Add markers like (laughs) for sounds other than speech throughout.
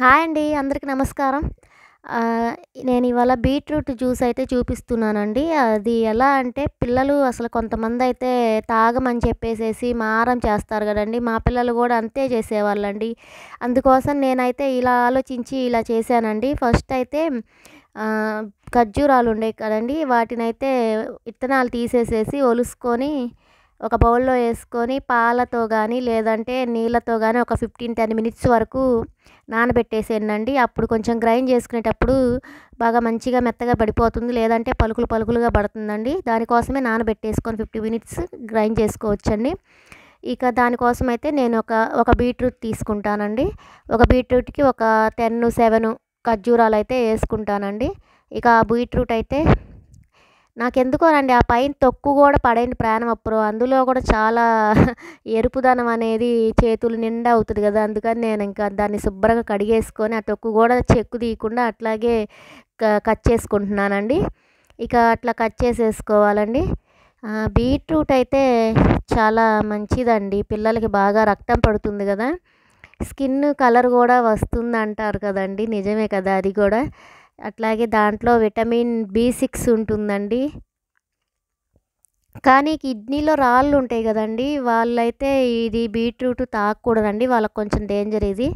hi అండి అందరికీ నమస్కారం నేను ఇవాళ బీట్రూట్ జ్యూస్ అయితే చూపిస్తున్నానండి అది ఎలా అంటే పిల్లలు అసలు కొంతమంది అయితే తాగమని చెప్పేసేసి మారం చేస్తారు కదండి మా పిల్లలు కూడా అంతే చేసేవాళ్ళండి అందుకోసం నేనైతే ఇలా ఆలోచించి ఇలా చేశానండి ఫస్ట్ అయితే ఖర్జూరాలు ఉండే కదండి వాటినైతే విత్తనాలు తీసేసేసి ఒలుసుకొని ఒక బౌల్లో వేసుకొని పాలతో కానీ లేదంటే నీళ్ళతో కానీ ఒక ఫిఫ్టీన్ టెన్ మినిట్స్ వరకు నానబెట్టేసేయండి అప్పుడు కొంచెం గ్రైండ్ చేసుకునేటప్పుడు బాగా మంచిగా మెత్తగా పడిపోతుంది లేదంటే పలుకులు పలుకులుగా పడుతుందండి దానికోసమే నానబెట్టేసుకొని ఫిఫ్టీ మినిట్స్ గ్రైండ్ చేసుకోవచ్చండి ఇక దానికోసం అయితే నేను ఒక ఒక బీట్రూట్ తీసుకుంటానండి ఒక బీట్రూట్కి ఒక టెన్ సెవెన్ ఖర్జూరాలు అయితే వేసుకుంటానండి ఇక ఆ బీట్రూట్ అయితే రండి ఆ పైన తొక్కు కూడా పడైంది ప్రాణం అప్పుడు అందులో కూడా చాలా (laughs) ఎరుపుదనం అనేది చేతులు నిండా అవుతుంది కదా అందుకని నేను ఇంకా దాన్ని శుభ్రంగా కడిగేసుకొని ఆ తొక్కు కూడా చెక్కు తీయకుండా అట్లాగే కట్ చేసుకుంటున్నానండి ఇక అట్లా కట్ చేసేసుకోవాలండి బీట్రూట్ అయితే చాలా మంచిదండి పిల్లలకి బాగా రక్తం పడుతుంది కదా స్కిన్ కలర్ కూడా వస్తుంది అంటారు కదండి నిజమే కదా అది కూడా అట్లాగే దాంట్లో విటమిన్ బి సిక్స్ ఉంటుందండి కానీ కిడ్నీలో రాళ్ళు ఉంటాయి కదండి వాళ్ళైతే ఇది బీట్రూట్ తాగకూడదండి వాళ్ళకి కొంచెం డేంజర్ ఇది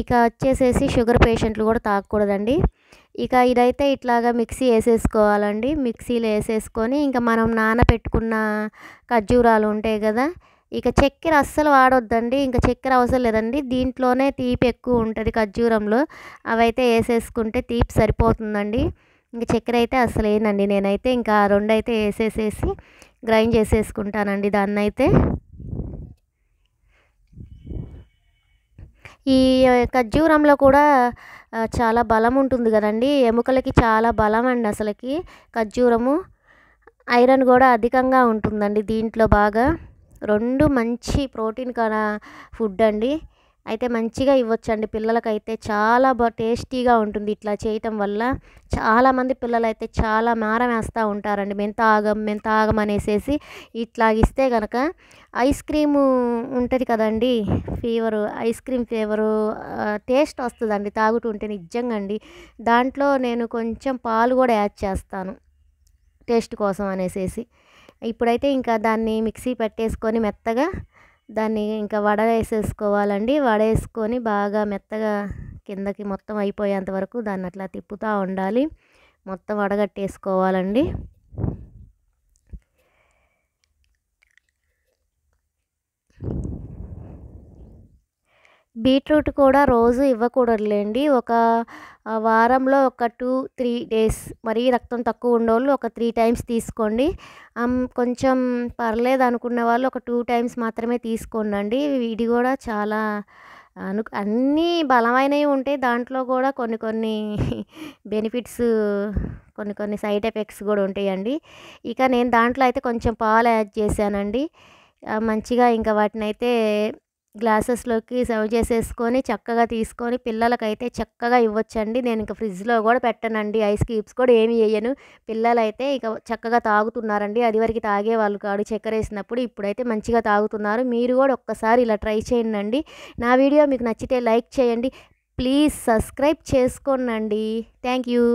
ఇక వచ్చేసేసి షుగర్ పేషెంట్లు కూడా తాగకూడదండి ఇక ఇదైతే ఇట్లాగా మిక్సీ వేసేసుకోవాలండి మిక్సీలో వేసేసుకొని ఇంకా మనం నానబెట్టుకున్న ఖర్జూరాలు ఉంటాయి కదా ఇక చక్కెర అస్సలు వాడొద్దండి ఇంకా చక్కెర అవసరం లేదండి దీంట్లోనే తీపి ఎక్కువ ఉంటుంది ఖర్జూరంలో అవైతే వేసేసుకుంటే తీపి సరిపోతుందండి ఇంకా చక్కెర అయితే అసలు ఏనండి నేనైతే ఇంకా రెండు అయితే వేసేసేసి గ్రైండ్ చేసేసుకుంటానండి దాన్ని అయితే ఈ ఖర్జూరంలో కూడా చాలా బలం ఉంటుంది కదండి ఎముకలకి చాలా బలం అండి అసలుకి ఖర్జూరము ఐరన్ కూడా అధికంగా ఉంటుందండి దీంట్లో బాగా రెండు మంచి ప్రోటీన్ కన ఫుడ్ అండి అయితే మంచిగా ఇవ్వచ్చండి పిల్లలకైతే చాలా బా టేస్టీగా ఉంటుంది ఇట్లా చేయటం వల్ల చాలామంది పిల్లలైతే చాలా మారం వేస్తూ ఉంటారండి మెంత ఆగం మెంత ఆగం అనేసేసి ఇట్లా ఇస్తే కనుక ఐస్ క్రీము ఉంటుంది కదండి fever ice cream flavour taste వస్తుందండి తాగుతుంటే నిజంగా అండి దాంట్లో నేను కొంచెం పాలు కూడా యాడ్ చేస్తాను టేస్ట్ కోసం అనేసేసి ఇప్పుడైతే ఇంకా దాన్ని మిక్సీ పెట్టేసుకొని మెత్తగా దాన్ని ఇంకా వడ వేసేసుకోవాలండి వడ వేసుకొని బాగా మెత్తగా కిందకి మొత్తం అయిపోయేంత వరకు దాన్ని అట్లా తిప్పుతూ ఉండాలి మొత్తం వడగట్టేసుకోవాలండి బీట్రూట్ కూడా రోజు ఇవ్వకూడదులేండి ఒక వారంలో ఒక టూ త్రీ డేస్ మరీ రక్తం తక్కువ ఉండేవాళ్ళు ఒక త్రీ టైమ్స్ తీసుకోండి కొంచెం పర్లేదు అనుకున్న వాళ్ళు ఒక టూ టైమ్స్ మాత్రమే తీసుకోండి ఇది కూడా చాలా అను అన్నీ బలమైనవి ఉంటాయి దాంట్లో కూడా కొన్ని కొన్ని బెనిఫిట్స్ కొన్ని కొన్ని సైడ్ ఎఫెక్ట్స్ కూడా ఉంటాయండి ఇక నేను దాంట్లో అయితే కొంచెం పాలు యాడ్ చేశానండి మంచిగా ఇంకా వాటినైతే గ్లాసెస్లోకి సర్వ్ చేసేసుకొని చక్కగా తీసుకొని పిల్లలకైతే చక్కగా ఇవ్వచ్చండి నేను ఇంకా ఫ్రిడ్జ్లో కూడా పెట్టనండి ఐస్ క్యూబ్స్ కూడా ఏమి వేయను పిల్లలైతే ఇక చక్కగా తాగుతున్నారండి అది వరకు తాగేవాళ్ళు కాడు చక్కెర వేసినప్పుడు ఇప్పుడైతే మంచిగా తాగుతున్నారు మీరు కూడా ఒక్కసారి ఇలా ట్రై చేయండి నా వీడియో మీకు నచ్చితే లైక్ చేయండి ప్లీజ్ సబ్స్క్రైబ్ చేసుకోనండి థ్యాంక్ యూ